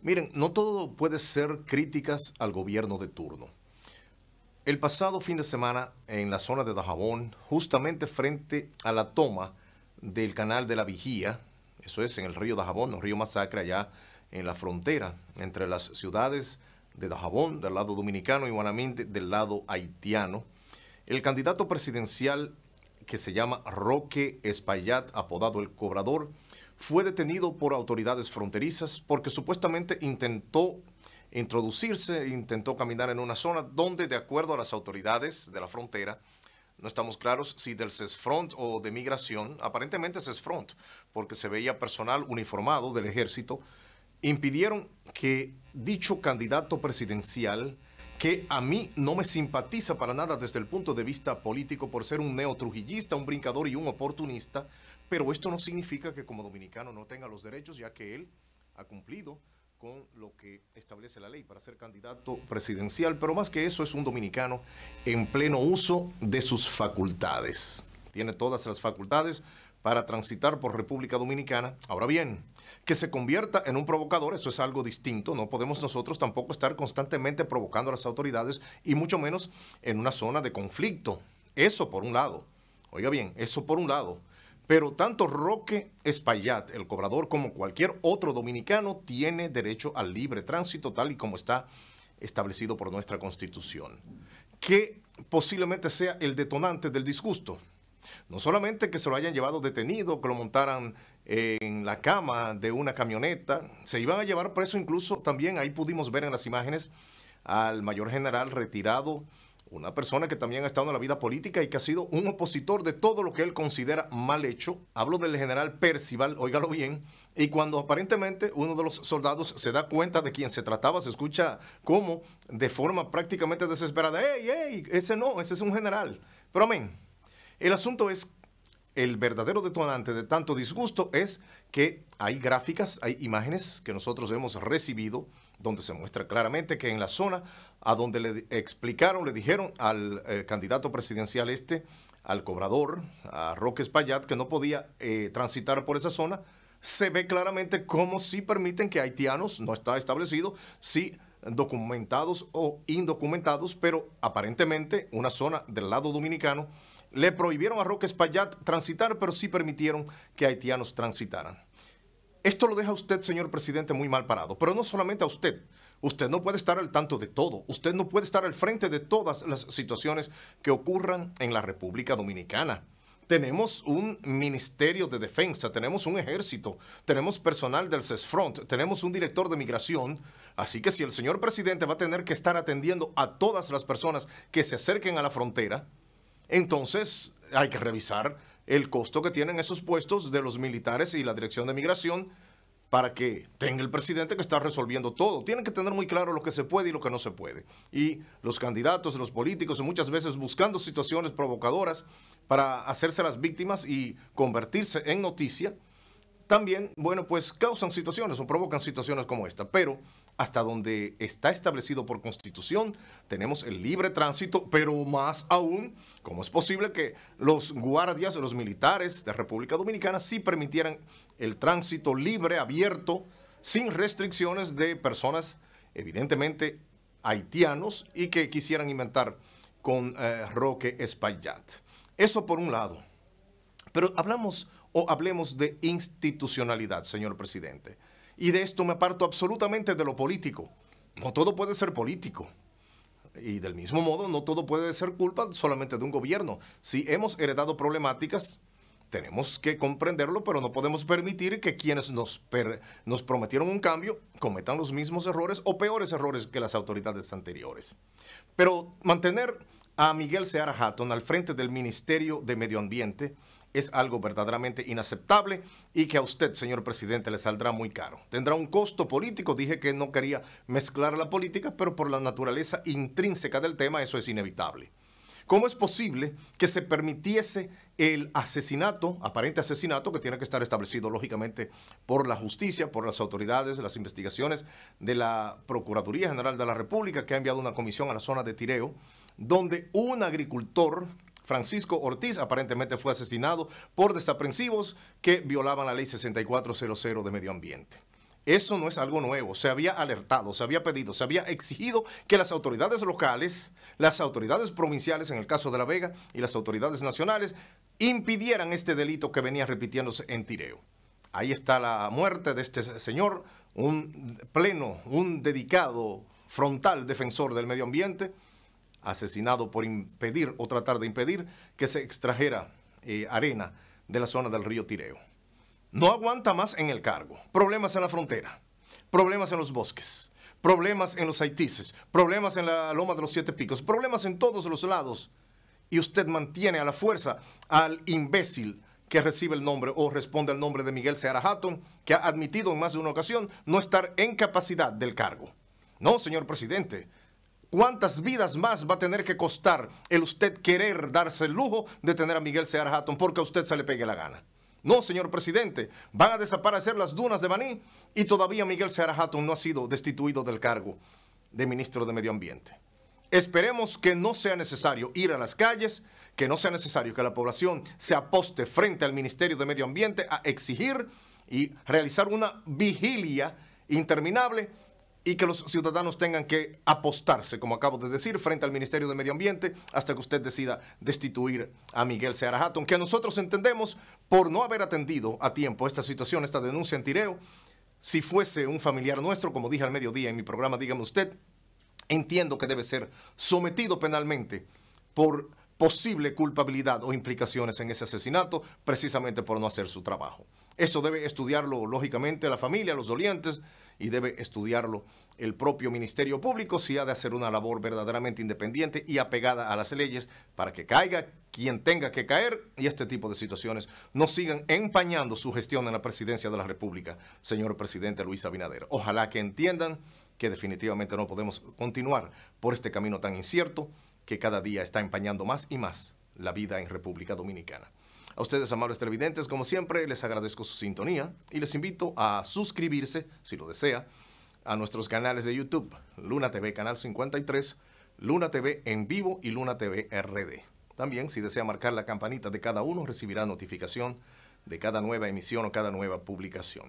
Miren, no todo puede ser críticas al gobierno de turno. El pasado fin de semana en la zona de Dajabón, justamente frente a la toma del canal de la Vigía, eso es en el río Dajabón, el río Masacre, allá en la frontera entre las ciudades de Dajabón, del lado dominicano, y igualmente del lado haitiano, el candidato presidencial que se llama Roque Espaillat, apodado El Cobrador, fue detenido por autoridades fronterizas porque supuestamente intentó introducirse, intentó caminar en una zona donde, de acuerdo a las autoridades de la frontera, no estamos claros si del CESFRONT o de migración, aparentemente CESFRONT, porque se veía personal uniformado del ejército, impidieron que dicho candidato presidencial, que a mí no me simpatiza para nada desde el punto de vista político por ser un neotrujillista, un brincador y un oportunista, pero esto no significa que como dominicano no tenga los derechos, ya que él ha cumplido con lo que establece la ley para ser candidato presidencial, pero más que eso es un dominicano en pleno uso de sus facultades. Tiene todas las facultades para transitar por República Dominicana. Ahora bien, que se convierta en un provocador, eso es algo distinto. No podemos nosotros tampoco estar constantemente provocando a las autoridades y mucho menos en una zona de conflicto. Eso por un lado. Oiga bien, eso por un lado. Pero tanto Roque Espaillat, el cobrador, como cualquier otro dominicano tiene derecho al libre tránsito tal y como está establecido por nuestra Constitución, que posiblemente sea el detonante del disgusto. No solamente que se lo hayan llevado detenido, que lo montaran en la cama de una camioneta, se iban a llevar preso incluso también, ahí pudimos ver en las imágenes, al mayor general retirado una persona que también ha estado en la vida política y que ha sido un opositor de todo lo que él considera mal hecho. Hablo del general Percival, óigalo bien, y cuando aparentemente uno de los soldados se da cuenta de quién se trataba, se escucha como de forma prácticamente desesperada, ¡Ey, ey! Ese no, ese es un general. Pero amén, el asunto es el verdadero detonante de tanto disgusto es que hay gráficas, hay imágenes que nosotros hemos recibido donde se muestra claramente que en la zona a donde le explicaron, le dijeron al eh, candidato presidencial este, al cobrador, a Roque Espaillat, que no podía eh, transitar por esa zona, se ve claramente cómo sí permiten que haitianos, no está establecido, sí documentados o indocumentados, pero aparentemente una zona del lado dominicano, le prohibieron a Roque Espaillat transitar, pero sí permitieron que haitianos transitaran. Esto lo deja a usted, señor presidente, muy mal parado, pero no solamente a usted. Usted no puede estar al tanto de todo, usted no puede estar al frente de todas las situaciones que ocurran en la República Dominicana. Tenemos un Ministerio de Defensa, tenemos un ejército, tenemos personal del CESFRONT, tenemos un director de migración. Así que si el señor presidente va a tener que estar atendiendo a todas las personas que se acerquen a la frontera, entonces hay que revisar el costo que tienen esos puestos de los militares y la dirección de migración para que tenga el presidente que está resolviendo todo. Tienen que tener muy claro lo que se puede y lo que no se puede. Y los candidatos, los políticos, muchas veces buscando situaciones provocadoras para hacerse las víctimas y convertirse en noticia también, bueno, pues causan situaciones o provocan situaciones como esta. Pero hasta donde está establecido por constitución, tenemos el libre tránsito, pero más aún, ¿cómo es posible que los guardias, los militares de República Dominicana sí permitieran el tránsito libre, abierto, sin restricciones de personas, evidentemente, haitianos y que quisieran inventar con eh, Roque Espaillat? Eso por un lado. Pero hablamos o hablemos de institucionalidad, señor presidente. Y de esto me aparto absolutamente de lo político. No todo puede ser político. Y del mismo modo, no todo puede ser culpa solamente de un gobierno. Si hemos heredado problemáticas, tenemos que comprenderlo, pero no podemos permitir que quienes nos, nos prometieron un cambio cometan los mismos errores o peores errores que las autoridades anteriores. Pero mantener a Miguel Seara Hatton al frente del Ministerio de Medio Ambiente es algo verdaderamente inaceptable y que a usted, señor presidente, le saldrá muy caro. Tendrá un costo político. Dije que no quería mezclar la política, pero por la naturaleza intrínseca del tema eso es inevitable. ¿Cómo es posible que se permitiese el asesinato, aparente asesinato, que tiene que estar establecido lógicamente por la justicia, por las autoridades, las investigaciones de la Procuraduría General de la República, que ha enviado una comisión a la zona de Tireo, donde un agricultor Francisco Ortiz aparentemente fue asesinado por desaprensivos que violaban la ley 6400 de medio ambiente. Eso no es algo nuevo. Se había alertado, se había pedido, se había exigido que las autoridades locales, las autoridades provinciales, en el caso de La Vega, y las autoridades nacionales, impidieran este delito que venía repitiéndose en tireo. Ahí está la muerte de este señor, un pleno, un dedicado, frontal defensor del medio ambiente asesinado por impedir o tratar de impedir que se extrajera eh, arena de la zona del río Tireo. No aguanta más en el cargo. Problemas en la frontera, problemas en los bosques, problemas en los haitises, problemas en la loma de los siete picos, problemas en todos los lados. Y usted mantiene a la fuerza al imbécil que recibe el nombre o responde al nombre de Miguel Seara Hatton, que ha admitido en más de una ocasión no estar en capacidad del cargo. No, señor presidente, ¿Cuántas vidas más va a tener que costar el usted querer darse el lujo de tener a Miguel Seara Hatton porque a usted se le pegue la gana? No, señor presidente, van a desaparecer las dunas de Maní y todavía Miguel Seara Hatton no ha sido destituido del cargo de ministro de Medio Ambiente. Esperemos que no sea necesario ir a las calles, que no sea necesario que la población se aposte frente al Ministerio de Medio Ambiente a exigir y realizar una vigilia interminable y que los ciudadanos tengan que apostarse, como acabo de decir, frente al Ministerio de Medio Ambiente hasta que usted decida destituir a Miguel Seara Hatton, que nosotros entendemos por no haber atendido a tiempo esta situación, esta denuncia en tireo. Si fuese un familiar nuestro, como dije al mediodía en mi programa, dígame usted, entiendo que debe ser sometido penalmente por posible culpabilidad o implicaciones en ese asesinato precisamente por no hacer su trabajo. Eso debe estudiarlo lógicamente la familia, los dolientes, y debe estudiarlo el propio Ministerio Público si ha de hacer una labor verdaderamente independiente y apegada a las leyes para que caiga quien tenga que caer y este tipo de situaciones no sigan empañando su gestión en la presidencia de la República, señor presidente Luis Abinader. Ojalá que entiendan que definitivamente no podemos continuar por este camino tan incierto que cada día está empañando más y más la vida en República Dominicana. A ustedes, amables televidentes, como siempre, les agradezco su sintonía y les invito a suscribirse, si lo desea, a nuestros canales de YouTube, Luna TV Canal 53, Luna TV en vivo y Luna TV RD. También, si desea marcar la campanita de cada uno, recibirá notificación de cada nueva emisión o cada nueva publicación.